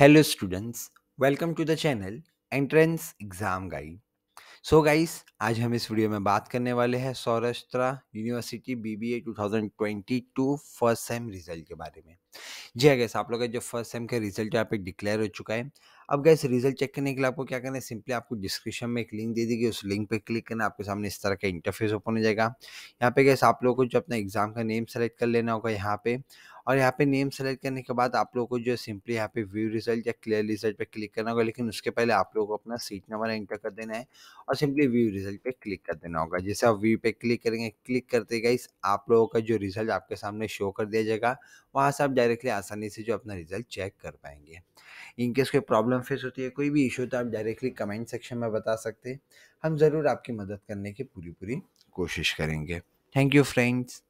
hello students welcome to the channel entrance exam guide so guys आज हम इस video में बात करने वाले हैं Saurashtra university BBA 2022 first sem result के बारे में जी गैस आप लोग का जो फर्स्ट सेम का रिजल्ट यहाँ पे डिक्लेयर हो चुका है अब गैस रिजल्ट चेक करने के लिए आपको क्या करना है सिंपली आपको डिस्क्रिप्शन में एक लिंक दे देगी उस लिंक पर क्लिक करना आपके सामने इस तरह का इंटरफेस ओपन हो जाएगा यहाँ पे गैस आप लोग को जो अपना एग्जाम का नेम सेलेक्ट कर लेना होगा यहाँ पे और यहाँ पे नेम सेलेक्ट करने के बाद आप लोग को जो सिंपली यहाँ पे व्यू रिजल्ट या क्लियर रिजल्ट पे क्लिक करना होगा लेकिन उसके पहले आप लोगों को अपना सीट नंबर एंटर कर देना है और सिंपली व्यू रिजल्ट पे क्लिक कर देना होगा जैसे आप व्यू पे क्लिक करेंगे क्लिक करते गए आप लोगों का जो रिजल्ट आपके सामने शो कर दिया जाएगा वहाँ से आप डायरेक्टली आसानी से जो अपना रिजल्ट चेक कर पाएंगे इनकेस कोई प्रॉब्लम फेस होती है कोई भी इशू तो आप डायरेक्टली कमेंट सेक्शन में बता सकते हैं हम ज़रूर आपकी मदद करने की पूरी पूरी कोशिश करेंगे थैंक यू फ्रेंड्स